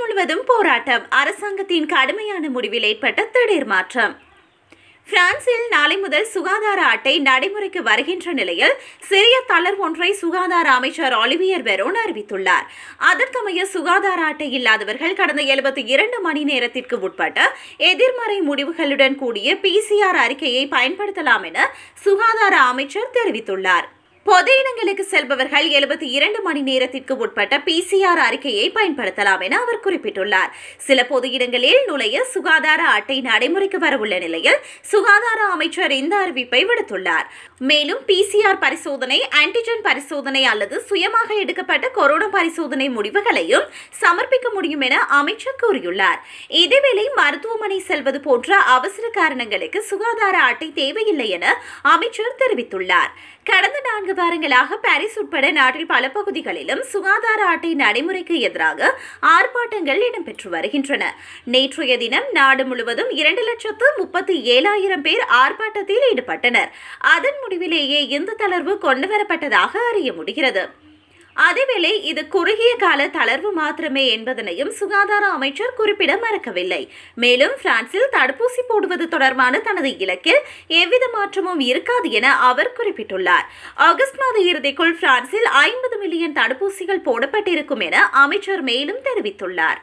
முழுவதும் போராட்டம் அரசாங்கத்தின் கடுமையான முடிவில் ஏற்பட்ட திடீர் மாற்றம் பிரான்சில் நாளை முதல் சுகாதார அட்டை நடைமுறைக்கு வருகின்ற நிலையில் சிறிய தளர் ஒன்றை சுகாதார அமைச்சர் ஒலிவியர் பெரோன் அறிவித்துள்ளார் அதற்கமைய சுகாதார அட்டை இல்லாதவர்கள் கடந்த எழுபத்தி இரண்டு மணி நேரத்திற்கு உட்பட்ட எதிர்மறை முடிவுகளுடன் கூடிய பிசிஆர் அறிக்கையை பயன்படுத்தலாம் என சுகாதார அமைச்சர் தெரிவித்துள்ளார் பொது இடங்களுக்கு செல்பவர்கள் எழுபத்தி இரண்டு மணி நேரத்திற்கு உட்பட்ட பிசிஆர் அறிக்கையை பயன்படுத்தலாம் என அவர் குறிப்பிட்டுள்ளார் சில பொது இடங்களில் நுழைய சுகாதார அட்டை நடைமுறைக்கு வரவுள்ள நிலையில் சுகாதார அமைச்சர் இந்த அறிவிப்பை விடுத்துள்ளார் மேலும் பிசிஆர் பரிசோதனை ஆன்டிஜென் பரிசோதனை அல்லது சுயமாக எடுக்கப்பட்ட கொரோனா பரிசோதனை முடிவுகளையும் சமர்ப்பிக்க முடியும் என அமைச்சர் கூறியுள்ளார் இதேவேளை மருத்துவமனை செல்வது போன்ற அவசர காரணங்களுக்கு சுகாதார அட்டை தேவையில்லை என அமைச்சர் தெரிவித்துள்ளார் கடந்த நான்கு நான்கு வாரங்களாக பாரிஸ் உட்பட நாட்டில் பல பகுதிகளிலும் சுகாதார அட்டை நடைமுறைக்கு எதிராக ஆர்ப்பாட்டங்கள் இடம்பெற்று வருகின்றன நேற்றைய தினம் நாடு முழுவதும் இரண்டு லட்சத்து முப்பத்தி ஏழாயிரம் பேர் ஆர்ப்பாட்டத்தில் ஈடுபட்டனர் அதன் முடிவிலேயே இந்த தளர்வு கொண்டுவரப்பட்டதாக அறிய முடிகிறது அதேவேளை இது குறுகிய கால தளர்வு மாத்திரமே என்பதனையும் சுகாதார அமைச்சர் குறிப்பிட மறக்கவில்லை மேலும் பிரான்சில் தடுப்பூசி போடுவது தொடர்பான தனது இலக்கில் எவ்வித மாற்றமும் இருக்காது என அவர் குறிப்பிட்டுள்ளார் ஆகஸ்ட் மாத இறுதிக்குள் பிரான்சில் ஐம்பது மில்லியன் தடுப்பூசிகள் போடப்பட்டிருக்கும் என அமைச்சர் மேலும் தெரிவித்துள்ளார்